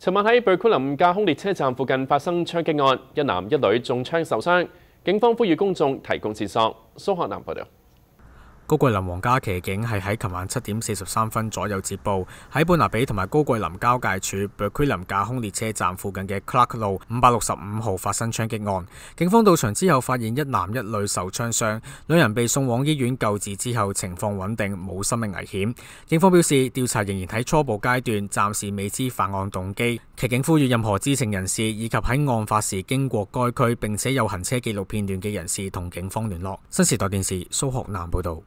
寻晚喺贝昆林架空列车站附近发生枪击案，一男一女中枪受伤，警方呼吁公众提供线索。苏學南報道。高桂林王家骑警系喺琴晚七点四十三分左右接报，喺贝拿比同埋高桂林交界处貝區林架空列车站附近嘅 Clark 路五百六十五号发生枪击案。警方到场之后发现一男一女受枪伤，两人被送往医院救治之后情况稳定，冇生命危险。警方表示，调查仍然喺初步阶段，暂时未知犯案动机。骑警呼吁任何知情人士以及喺案发时经过该区并且有行车记录片段嘅人士同警方联络。新时代电视苏学南报道。